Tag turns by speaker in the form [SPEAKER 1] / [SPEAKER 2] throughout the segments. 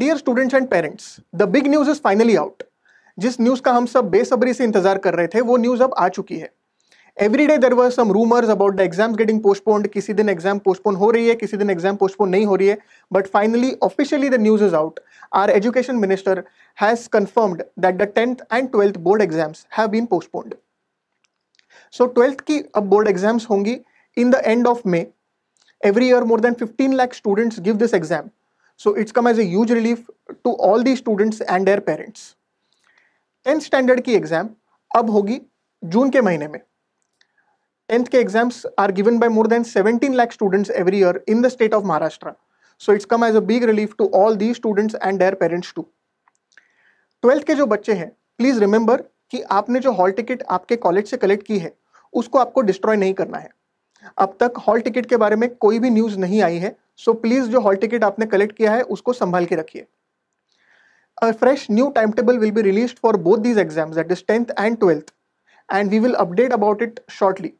[SPEAKER 1] Dear students and parents the big news is finally out जिस news का हम सब बेसब्री से इंतजार कर रहे थे वो न्यूज अब आ चुकी है every day there were some rumours about the exams getting postponed किसी दिन एग्जाम पोस्टपोन हो रही है किसी दिन एग्जाम पोस्टपोन नहीं हो रही है but finally officially the news is out our education minister has confirmed that the tenth and twelfth board exams have been postponed so twelfth की अब बोर्ड एग्जाम्स होंगी in the end of May every year more than fifteen lakh students give this exam So it's come as a huge relief to all the students and their parents. Tenth standard की exam अब होगी June के महीने में tenth के exams are given by more than 17 lakh students every year in the state of Maharashtra so it's come as a big relief to all the students and their parents to twelfth के जो बच्चे हैं please remember कि आपने जो hall ticket आपके college से collect की है उसको आपको डिस्ट्रॉय नहीं करना है अब तक हॉल टिकट के बारे में कोई भी न्यूज़ नहीं आई है सो प्लीज़ जो हॉल टिकट आपने कलेक्ट किया है उसको संभाल के रखिए fresh new time table will be release for both these exams that is tenth and twelfth and we will update about it shortly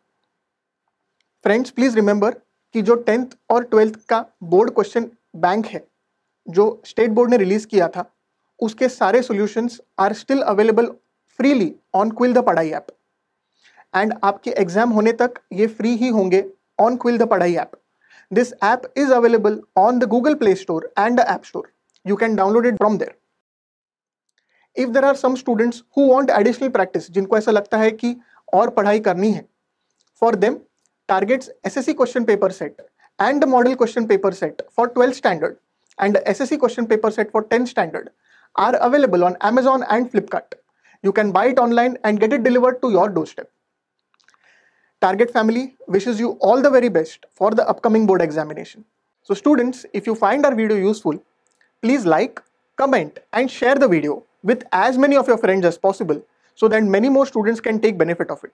[SPEAKER 1] friends please remember कि जो टेंथ और ट्वेल्थ का बोर्ड क्वेश्चन बैंक है जो state board ने release किया था उसके सारे solutions are still available freely on Quill the Padhai app and आपके एग्ज़ाम होने तक ये फ्री ही होंगे on Quill the Padhai app This app is available on the Google Play Store and the App Store. You can download it from there. If there are some students who want additional practice, jinko aisa lagta hai ki और padhai karni hai, For them, targets SSC question paper set and the model question paper set for 12th standard and the SSC question paper set for 10th standard are available on Amazon and Flipkart. You can buy it online and get it delivered to your doorstep. Target family wishes you all the very best for the upcoming board examination. So students, if you find our video useful, please like, comment and share the video with as many of your friends as possible so that many more students can take benefit of it.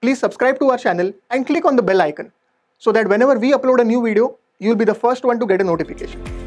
[SPEAKER 1] Please subscribe to our channel and click on the bell icon so that whenever we upload a new video, you'll be the first one to get a notification.